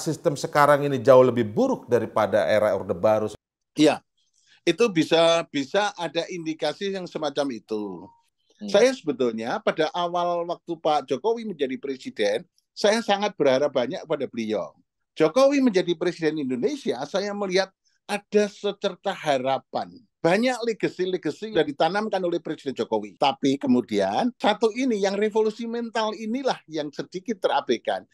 sistem sekarang ini jauh lebih buruk daripada era Orde Baru. Iya, itu bisa bisa ada indikasi yang semacam itu. Hmm. Saya sebetulnya pada awal waktu Pak Jokowi menjadi presiden, saya sangat berharap banyak pada beliau. Jokowi menjadi presiden Indonesia, saya melihat ada secerca harapan. Banyak legasi-legasi yang ditanamkan oleh Presiden Jokowi. Tapi kemudian, satu ini, yang revolusi mental inilah yang sedikit terabaikan.